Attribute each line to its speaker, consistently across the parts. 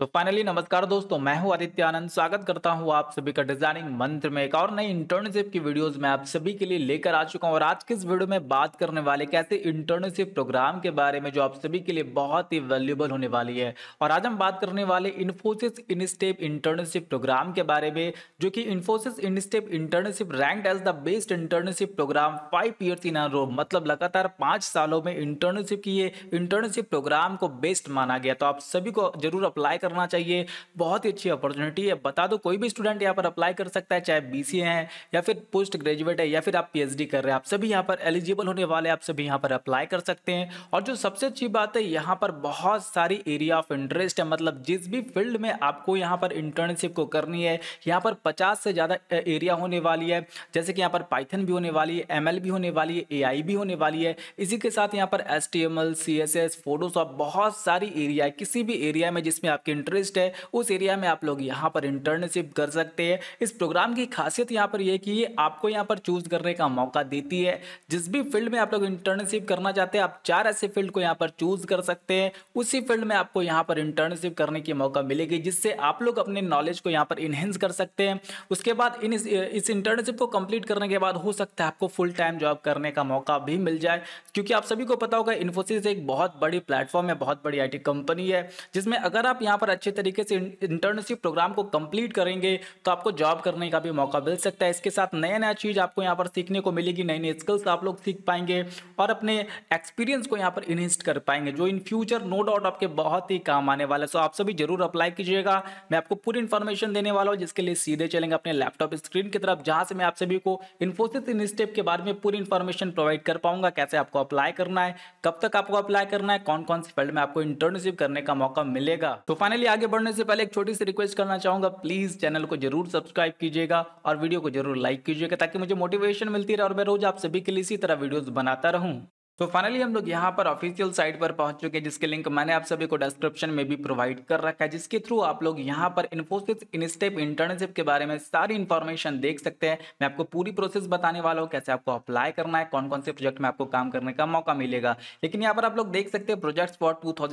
Speaker 1: तो फाइनली नमस्कार दोस्तों मैं हूं आदित्य आनंद स्वागत करता हूं आप सभी का डिजाइनिंग मंत्र में एक और नई इंटर्नशिप की वीडियोस में आप सभी के लिए लेकर आ चुका हूं और आज के इस वीडियो में बात करने वाले कैसे इंटर्नशिप प्रोग्राम के बारे में जो आप सभी के लिए बहुत ही वैल्यूबल होने वाली है और आज हम बात करने वाले Infosys InStep internship program के बारे में जो कि Infosys InStep internship rank as the best internship program five years in row मतलब लगातार पांच सालों में इंटर्नशिप की ये इंटर्नशिप प्रोग्राम को बेस्ट माना गया तो आप सभी को जरूर अप्लाई कर करना चाहिए बहुत ही अच्छी अपॉर्चुनिटी है बता दो कोई भी स्टूडेंट यहाँ पर अप्लाई कर सकता है चाहे बी सी है या फिर पोस्ट ग्रेजुएट है या फिर आप पी कर रहे हैं आप सभी यहाँ पर एलिजिबल होने वाले आप सभी यहाँ पर अप्लाई कर सकते हैं और जो सबसे अच्छी बात है यहाँ पर बहुत सारी एरिया ऑफ इंटरेस्ट है मतलब जिस भी फील्ड में आपको यहाँ पर इंटर्नशिप को करनी है यहाँ पर पचास से ज़्यादा एरिया होने वाली है जैसे कि यहाँ पर पाइथन भी होने वाली है एम भी होने वाली है ए भी होने वाली है इसी के साथ यहाँ पर S T M L C S S Photoshop बहुत सारी एरिया है किसी भी एरिया में जिसमें आपकी इंटरेस्ट है उस एरिया में आप लोग यहाँ पर इंटर्नशिप कर सकते हैं इस प्रोग्राम की खासियत यहाँ पर यह कि ये आपको यहाँ पर चूज करने का मौका देती है जिस भी फील्ड में आप लोग इंटर्नशिप करना चाहते हैं आप चार ऐसे फील्ड को यहाँ पर चूज कर सकते हैं उसी फील्ड में आपको यहाँ पर इंटर्नशिप करने की मौका मिलेगी जिससे आप लोग अपने नॉलेज को यहाँ पर इनहेंस कर सकते हैं उसके बाद इन इस इंटर्नशिप को कंप्लीट करने के बाद हो सकता है आपको फुल टाइम जॉब करने का मौका भी मिल जाए क्योंकि आप सभी को पता होगा इन्फोसिस एक बहुत बड़ी प्लेटफॉर्म है बहुत बड़ी आईटी कंपनी है जिसमें अगर आप यहाँ पर और अच्छे तरीके से इंटर्नशिप प्रोग्राम को कंप्लीट करेंगे तो आपको जॉब करने का भी मौका मिल सकता है इसके साथ नया नया चीज़ आपको यहाँ पर सीखने को मिलेगी नई नई स्किल्स आप लोग सीख पाएंगे और अपने एक्सपीरियंस को यहाँ पर इनहेंस कर पाएंगे जो इन फ्यूचर नो डाउट आपके बहुत ही काम आने वाले सो आप सभी जरूर अप्लाई कीजिएगा मैं आपको पूरी इन्फॉर्मेशन देने वाला हूँ जिसके लिए सीधे चलेंगे अपने लैपटॉप स्क्रीन की तरफ जहाँ से मैं आप सभी को इन्फोसिस इन स्टेप के बारे में पूरी इन्फॉर्मेशन प्रोवाइड कर पाऊंगा कैसे आपको अप्लाई करना है कब तक आपको अप्लाई करना है कौन कौन से फील्ड में आपको इंटर्नशिप करने का मौका मिलेगा तो फाइनली फाइनली आगे बढ़ने से पहले एक छोटी सी रिक्वेस्ट करना चाहूंगा प्लीज चैनल को जरूर सब्सक्राइब कीजिएगा और वीडियो को जरूर लाइक कीजिएगा ताकि मुझे मोटिवेशन मिलती रहे और मैं रोज आप सभी के लिए इसी तरह वीडियोस बनाता रहूं तो फाइनली हम लोग यहाँ पर ऑफिशियल साइट पर पहुंच चुके हैं जिसके लिंक मैंने आप सभी को डिस्क्रिप्शन में भी प्रोवाइड कर रखा है जिसके थ्रू आप लोग यहाँ पर इन्फोसिस इनस्टेप इंटर्नशिप के बारे में सारी इन्फॉर्मेशन देख सकते हैं मैं आपको पूरी प्रोसेस बताने वाला हूँ कैसे आपको अप्लाई करना है कौन कौन से प्रोजेक्ट में आपको काम करने का मौका मिलेगा लेकिन यहाँ पर आप लोग देख सकते हैं प्रोजेक्ट फॉर टू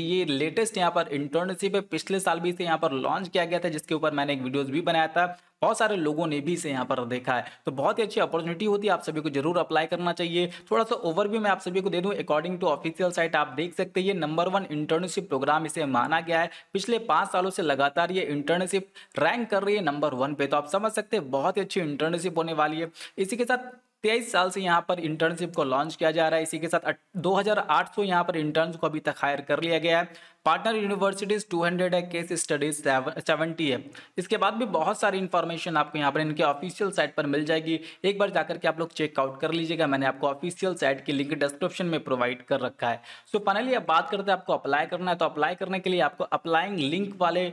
Speaker 1: ये लेटेस्ट यहाँ पर इंटर्नशिप है पिछले साल भी इसे यहाँ पर लॉन्च किया गया था जिसके ऊपर मैंने एक वीडियोज भी बनाया था बहुत सारे लोगों ने भी इसे यहाँ पर देखा है तो बहुत ही अच्छी अपॉर्चुनिटी होती है आप सभी को जरूर अप्लाई करना चाहिए थोड़ा सा ओवरव्यू मैं आप सभी को दे दूँ अकॉर्डिंग टू ऑफिशियल साइट आप देख सकते हैं नंबर वन इंटर्नशिप प्रोग्राम इसे माना गया है पिछले पाँच सालों से लगातार ये इंटर्नशिप रैंक कर रही है नंबर वन पे तो आप समझ सकते हैं बहुत ही अच्छी इंटर्नशिप होने वाली है इसी के साथ तेईस साल से यहाँ पर इंटर्नशिप को लॉन्च किया जा रहा है इसी के साथ 2800 यहाँ पर इंटर्न को अभी तक हायर कर लिया गया है पार्टनर यूनिवर्सिटीज़ 200 है केस स्टडीज 70 है इसके बाद भी बहुत सारी इन्फॉर्मेशन आपको यहाँ पर इनके ऑफिशियल साइट पर मिल जाएगी एक बार जाकर के आप लोग चेकआउट कर लीजिएगा मैंने आपको ऑफिशियल साइट की लिंक डिस्क्रिप्शन में प्रोवाइड कर रखा है सो so, फाइनली अब बात करते हैं आपको अप्लाई करना है तो अप्लाई करने के लिए आपको अप्लाइंग लिंक वाले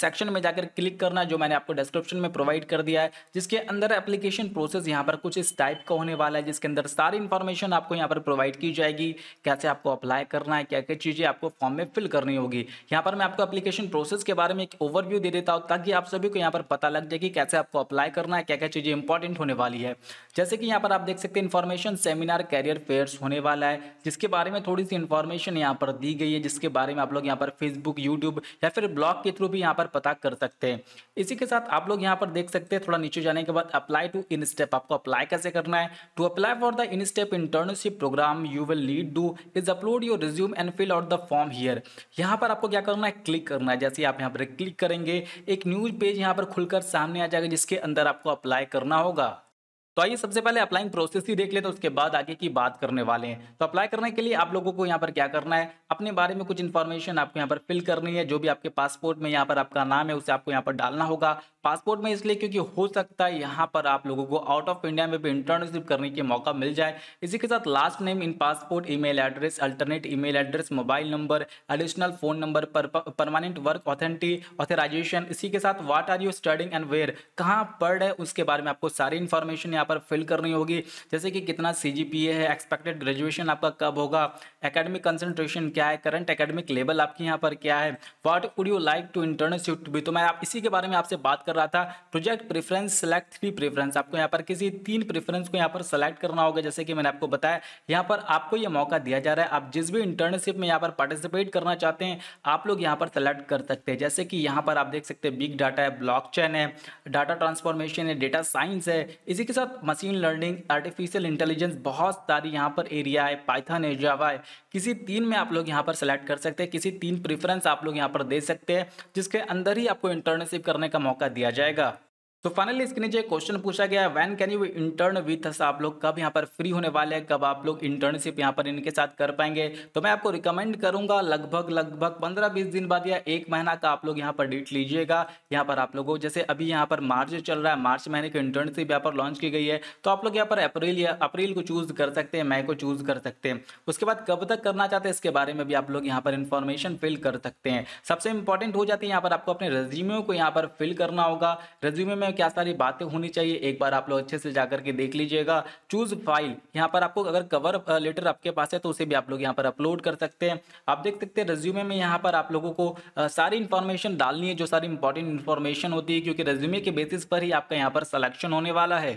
Speaker 1: सेक्शन में जाकर क्लिक करना है जो मैंने आपको डिस्क्रिप्शन में प्रोवाइड कर दिया है जिसके अंदर एप्लीकेशन प्रोसेस यहाँ पर कुछ इस टाइप का होने वाला है जिसके अंदर सारी इन्फॉर्मेशन आपको यहाँ पर प्रोवाइड की जाएगी कैसे आपको अप्लाई करना है क्या क्या चीज़ें आपको फॉर्म में फिल करनी करनी होगी यहाँ पर मैं आपको एप्लीकेशन प्रोसेस के बारे में एक ओवरव्यू दे देता हूँ ताकि आप सभी को यहाँ पर पता लग जाए कि कैसे आपको अप्लाई करना है क्या क्या चीज़ें इंपॉर्टेंट होने वाली है जैसे कि यहाँ पर आप देख सकते हैं इन्फॉर्मेशन सेमिनार कैरियर फेयर्स होने वाला है जिसके बारे में थोड़ी सी इन्फॉर्मेशन यहाँ पर दी गई है जिसके बारे में आप लोग यहाँ पर फेसबुक यूट्यूब या फिर ब्लॉग के थ्रू भी यहाँ पर पता कर सकते हैं इसी के साथ आप लोग यहाँ पर देख सकते हैं थोड़ा नीचे जाने के बाद अप्लाई टू इन स्टेप आपको अप्लाई कैसे करना है to apply for the InStep internship program you will need do is upload your resume and fill out the form here यहाँ पर आपको क्या करना है क्लिक करना है जैसे आप यहाँ पर क्लिक करेंगे एक न्यूज़ पेज यहाँ पर खुलकर सामने आ जाएगा जिसके अंदर आपको अप्लाई करना होगा तो आइए सबसे पहले अप्लाइंग प्रोसेस ही देख लेते हैं उसके बाद आगे की बात करने वाले हैं तो अप्लाई करने के लिए आप लोगों को यहाँ पर क्या करना है अपने बारे में कुछ इन्फॉर्मेशन आपको यहाँ पर फिल करनी है जो भी आपके पासपोर्ट में यहाँ पर आपका नाम है उसे आपको यहाँ पर डालना होगा पासपोर्ट में इसलिए क्योंकि हो सकता है यहाँ पर आप लोगों को आउट ऑफ इंडिया में भी इंटर्नशिप करने के मौका मिल जाए इसी के साथ last name in passport e address alternate e address mobile number additional phone number permanent work ऑथेंटी ऑथराइजेशन इसी के साथ what are you studying and where कहाँ पढ़ है उसके बारे में आपको सारी इन्फॉर्मेशन यहाँ पर फिल करनी होगी जैसे कि कितना सी है एक्सपेक्टेड ग्रेजुएशन आपका कब होगा एकेडमिक कंसनट्रेशन क्या है करंट एकेडमिक लेवल आपके यहाँ पर क्या है what would you like to internship to be तो मैं आप इसी के बारे में आपसे बात कर रहा था project preference select three preference आपको यहाँ पर किसी तीन प्रेफरेंस को यहाँ पर सेलेक्ट करना होगा जैसे कि मैंने आपको बताया यहाँ पर आपको ये मौका दिया जा रहा है आप जिस भी इंटर्नशिप में यहाँ पर पार्टिसिपेट करना चाहते हैं आप लोग यहाँ पर सेलेक्ट कर सकते हैं जैसे कि यहाँ पर आप देख सकते हैं बिग डाटा है ब्लॉक है डाटा ट्रांसफॉर्मेशन है डेटा साइंस है इसी के साथ मशीन लर्निंग आर्टिफिशियल इंटेलिजेंस बहुत सारी यहाँ पर एरिया है पाइथन है जावा है किसी तीन में आप लोग यहाँ पर सेलेक्ट कर सकते हैं किसी तीन प्रेफरेंस आप लोग यहाँ पर दे सकते हैं जिसके अंदर ही आपको इंटर्नशिप करने का मौका दिया जाएगा तो फाइनली इसके नीचे क्वेश्चन पूछा गया है when can you intern with us आप लोग कब यहाँ पर फ्री होने वाले हैं कब आप लोग इंटर्नशिप यहाँ पर इनके साथ कर पाएंगे तो मैं आपको रिकमेंड करूंगा लगभग लगभग पंद्रह बीस दिन बाद या एक महीना का आप लोग यहाँ पर डेट लीजिएगा यहाँ पर आप लोगों जैसे अभी यहाँ पर मार्च चल रहा है मार्च महीने की इंटर्नशिप यहाँ पर लॉन्च की गई है तो आप लोग यहाँ पर अप्रैल या अप्रैल को चूज कर सकते हैं मई को चूज कर सकते हैं उसके बाद कब तक करना चाहते हैं इसके बारे में भी आप लोग यहाँ पर इन्फॉर्मेशन फिल कर सकते हैं सबसे इंपॉर्टेंट हो जाती है यहाँ पर आपको अपने रेज्यूमे को यहाँ पर फिल करना होगा रेज्यूमे में में क्या सारी बातें होनी चाहिए एक बार आप लोग अच्छे से जाकर के देख लीजिएगा चूज फाइल यहाँ पर आपको अगर कवर लेटर आपके पास है तो उसे भी आप लोग यहाँ पर अपलोड कर सकते हैं आप देख सकते हैं रेज्यूमे में यहाँ पर आप लोगों को सारी इन्फॉर्मेशन डालनी है जो सारी इंपॉर्टेंट इन्फॉर्मेशन होती है क्योंकि रेज्यूमे के बेसिस पर ही आपका यहाँ पर सलेक्शन होने वाला है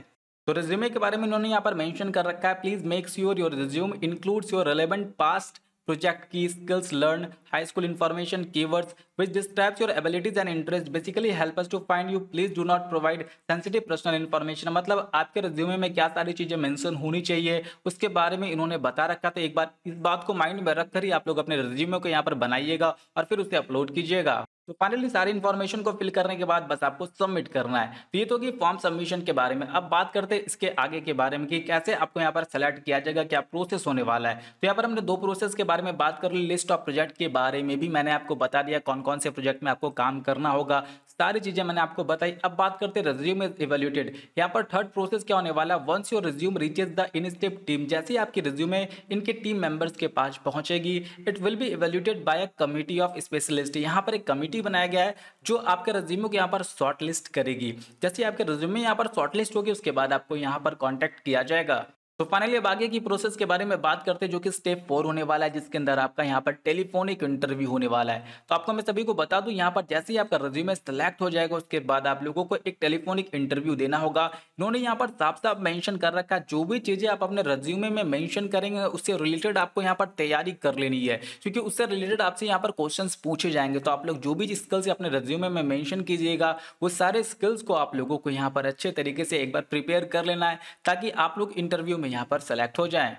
Speaker 1: तो रिज्यूमे के बारे में इन्होंने यहाँ पर मेंशन कर रखा है please makes your your resume includes your relevant past project key skills learn high school information key keywords which describes your abilities and interest basically help to find you please do not provide sensitive personal information मतलब आपके resume में क्या सारी चीज़ें mention होनी चाहिए उसके बारे में इन्होंने बता रखा था एक बार इस बात को माइंड में रखकर ही आप लोग अपने रिज्यूमे को यहाँ पर बनाइएगा और फिर उसे अपलोड कीजिएगा तो फाइनली सारी इन्फॉर्मेशन को फिल करने के बाद बस आपको सबमिट करना है तो ये तो कि फॉर्म सबमिशन के बारे में अब बात करते हैं इसके आगे के बारे में कि कैसे आपको यहाँ पर सेलेक्ट किया जाएगा क्या प्रोसेस होने वाला है तो यहाँ पर हमने दो प्रोसेस के बारे में बात कर ली लिस्ट ऑफ प्रोजेक्ट के बारे में भी मैंने आपको बता दिया कौन कौन से प्रोजेक्ट में आपको काम करना होगा सारी चीज़ें मैंने आपको बताई अब बात करते हैं रिज्यूम इज इवेल्यूटेड यहाँ पर थर्ड प्रोसेस क्या होने वाला once your resume reaches the InStep team जैसे ही आपकी रिज्यूमे इनके टीम मेंबर्स के पास पहुंचेगी it will be evaluated by a committee of specialist यहाँ पर एक कमिटी बनाया गया है जो आपके रिज्यूमो को यहाँ पर शॉर्ट लिस्ट करेगी जैसे आपके रिज्यूमे यहाँ पर शॉर्ट लिस्ट होगी उसके बाद आपको यहाँ पर कॉन्टैक्ट किया जाएगा तो फाइनली अब आगे की प्रोसेस के बारे में बात करते हैं जो कि स्टेप फोर होने वाला है जिसके अंदर आपका यहाँ पर टेलीफोनिक इंटरव्यू होने वाला है तो आपको मैं सभी को बता दूं यहाँ पर जैसे ही आपका रेज्यूमे सेलेक्ट हो जाएगा उसके बाद आप लोगों को एक टेलीफोनिक इंटरव्यू देना होगा इन्होंने यहाँ पर साफ साफ मैंशन कर रखा है जो भी चीज़ें आप अपने रेज्यूमे में मैंशन करेंगे उससे रिलेटेड आपको यहाँ पर तैयारी कर लेनी है क्योंकि उससे रिलेटेड आपसे यहाँ पर क्वेश्चन पूछे जाएंगे तो आप लोग जो भी स्किल्स अपने रेज्यूमे में मैंशन कीजिएगा वो सारे स्किल्स को आप लोगों को यहाँ पर अच्छे तरीके से एक बार प्रिपेयर कर लेना है ताकि आप लोग इंटरव्यू में यहाँ पर सेलेक्ट हो जाएं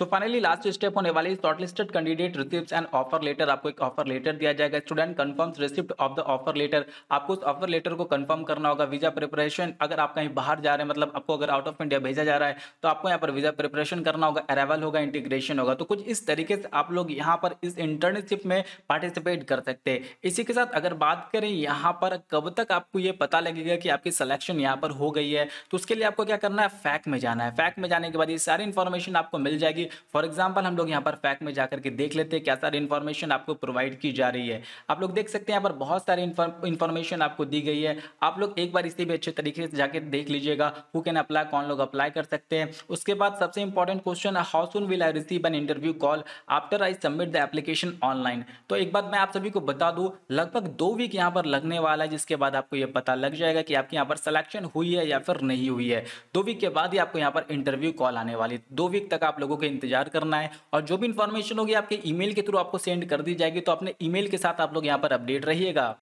Speaker 1: तो फाइनली लास्ट स्टेप होने वाली shortlisted candidate receipt and offer letter आपको एक ऑफर लेटर दिया जाएगा student confirm receipt of the offer letter आपको उस ऑफर लेटर को कन्फर्म करना होगा वीजा प्रिपरेशन अगर आप कहीं बाहर जा रहे हैं मतलब आपको अगर आउट ऑफ इंडिया भेजा जा रहा है तो आपको यहाँ पर वीजा प्रिपरेशन करना होगा अराइवल होगा इंटीग्रेशन होगा तो कुछ इस तरीके से आप लोग यहाँ पर इस इंटर्नशिप में पार्टिसिपेट कर सकते हैं इसी के साथ अगर बात करें यहाँ पर कब तक आपको ये पता लगेगा कि आपकी सलेक्शन यहाँ पर हो गई है तो उसके लिए आपको क्या करना है फैक में जाना है फैक में जाने के बाद ये सारी इन्फॉर्मेशन आपको मिल जाएगी चाहिए फॉर एग्जाम्पल हम लोग यहाँ पर फैक्ट में जाकर के देख लेते हैं क्या सारी इन्फॉर्मेशन आपको प्रोवाइड की जा रही है आप लोग देख सकते हैं यहाँ पर बहुत सारी इन्फॉर्मेशन आपको दी गई है आप लोग एक बार इसे भी अच्छे तरीके से जाकर देख लीजिएगा हु कैन अप्लाई कौन लोग अप्लाई कर सकते हैं उसके बाद सबसे important question how soon will I receive an interview call after I submit the application online तो एक बात मैं आप सभी को बता दूँ लगभग दो वीक यहाँ पर लगने वाला है जिसके बाद आपको यह पता लग जाएगा कि आपके यहाँ पर सिलेक्शन हुई है या फिर नहीं हुई है दो वीक के बाद ही आपको यहाँ पर इंटरव्यू कॉल आने वाली दो वीक तक आप लोगों के इंतजार करना है और जो भी इंफॉर्मेशन होगी आपके ईमेल के थ्रू आपको सेंड कर दी जाएगी तो अपने ईमेल के साथ आप लोग यहाँ पर अपडेट रहिएगा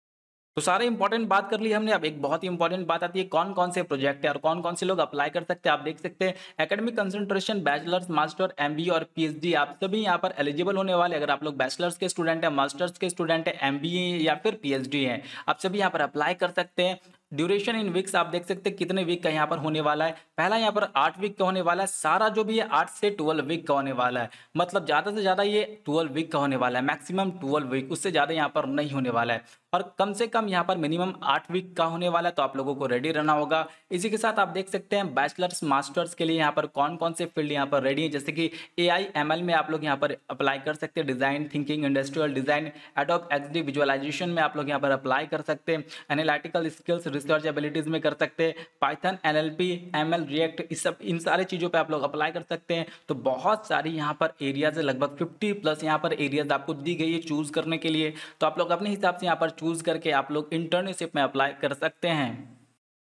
Speaker 1: तो सारे इंपॉर्टेंट बात कर ली हमने अब एक बहुत ही इंपॉर्टेंट बात आती है कौन कौन से प्रोजेक्ट है और कौन कौन से लोग अप्लाई कर सकते हैं आप देख सकते हैं academic concentration bachelors master MBA और पीएचडी आप सभी यहाँ पर एलिजिबल होने वाले अगर आप लोग बैचलर्स के स्टूडेंट हैं मास्टर्स के स्टूडेंट हैं एम या फिर पी हैं आप सभी यहाँ पर अप्लाई कर सकते हैं ड्यूरेशन इन वीक्स आप देख सकते हैं कितने वीक का यहाँ पर होने वाला है पहला यहाँ पर आठ वीक का होने वाला है सारा जो भी है आठ से ट्वेल्व वीक का होने वाला है मतलब ज़्यादा से ज़्यादा ये ट्वेल्व वीक का होने वाला है मैक्सिमम ट्वेल्व वीक उससे ज़्यादा यहाँ पर नहीं होने वाला है और कम से कम यहाँ पर मिनिमम आठ वीक का होने वाला है तो आप लोगों को रेडी रहना होगा इसी के साथ आप देख सकते हैं बैचलर्स मास्टर्स के लिए यहाँ पर कौन कौन से फील्ड यहाँ पर रेडी है जैसे कि ए आई एम एल में आप लोग यहाँ पर अप्लाई कर सकते हैं design thinking industrial design Adobe XD visualization में आप लोग यहाँ पर अप्लाई कर सकते हैं एनालिटिकल स्किल्स रिसर्च एबिलिटीज़ में कर सकते हैं Python N L P M L React इस सब इन सारी चीज़ों पर आप लोग अप्लाई कर सकते हैं तो बहुत सारी यहाँ पर एरियाज लगभग फिफ्टी प्लस यहाँ पर एरियाज आपको दी गई है चूज़ करने के लिए तो आप लोग अपने हिसाब से यहाँ पर चूज करके आप लोग इंटर्नशिप में अप्लाई कर सकते हैं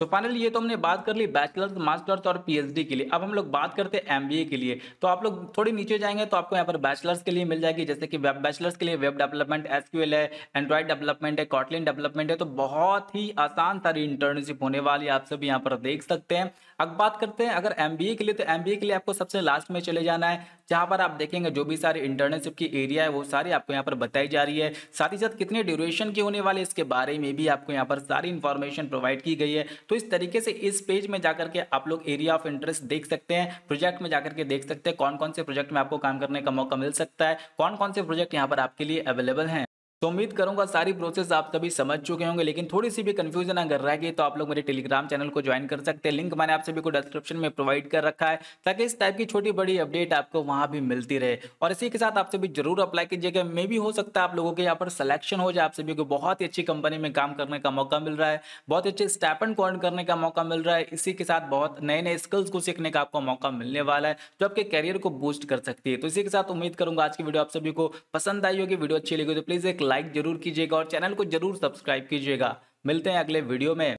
Speaker 1: तो फाइनली ये तो हमने बात कर ली बैचलर्स मास्टर्स और पीएचडी के लिए अब हम लोग बात करते हैं एमबीए के लिए तो आप लोग थोड़ी नीचे जाएंगे तो आपको यहाँ पर बैचलर्स के लिए मिल जाएगी जैसे कि वेब बैचलर्स के लिए वेब डेवलपमेंट एसक्यूएल है एंड्रॉइड डेवलपमेंट है कॉटलिन डेवलपमेंट है तो बहुत ही आसान सारी इंटर्नशिप होने वाली आप सब यहाँ पर देख सकते हैं अब बात करते हैं अगर एम के लिए तो एम के लिए आपको सबसे लास्ट में चले जाना है जहाँ पर आप देखेंगे जो भी सारी इंटर्नशिप की एरिया है वो सारी आपको यहाँ पर बताई जा रही है साथ ही साथ कितने ड्यूरेशन की होने वाले इसके बारे में भी आपको यहाँ पर सारी इन्फॉर्मेशन प्रोवाइड की गई है तो इस तरीके से इस पेज में जाकर के आप लोग एरिया ऑफ इंटरेस्ट देख सकते हैं प्रोजेक्ट में जाकर के देख सकते हैं कौन कौन से प्रोजेक्ट में आपको काम करने का मौका मिल सकता है कौन कौन से प्रोजेक्ट यहाँ पर आपके लिए अवेलेबल हैं तो उम्मीद करूंगा सारी प्रोसेस आप सभी समझ चुके होंगे लेकिन थोड़ी सी भी कंफ्यूजन अगर रह गई तो आप लोग मेरे टेलीग्राम चैनल को ज्वाइन कर सकते हैं लिंक मैंने आप सभी को डिस्क्रिप्शन में प्रोवाइड कर रखा है ताकि इस टाइप की छोटी बड़ी अपडेट आपको वहां भी मिलती रहे और इसी के साथ आप सभी जरूर अप्लाई कीजिएगा मे भी हो सकता है आप लोगों के यहाँ पर सिलेक्शन हो जाए आप सभी को बहुत ही अच्छी कंपनी में काम करने का मौका मिल रहा है बहुत अच्छे स्टेप एंड कॉर्न करने का मौका मिल रहा है इसी के साथ बहुत नए नए स्किल्स को सीखने का आपको मौका मिलने वाला है जो आपके करियर को बूस्ट कर सकती है तो इसी के साथ उम्मीद करूंगा आज की वीडियो आप सभी को पसंद आई होगी वीडियो अच्छी लगी तो प्लीज एक लाइक लाइक जरूर कीजिएगा और चैनल को जरूर सब्सक्राइब कीजिएगा मिलते हैं अगले वीडियो में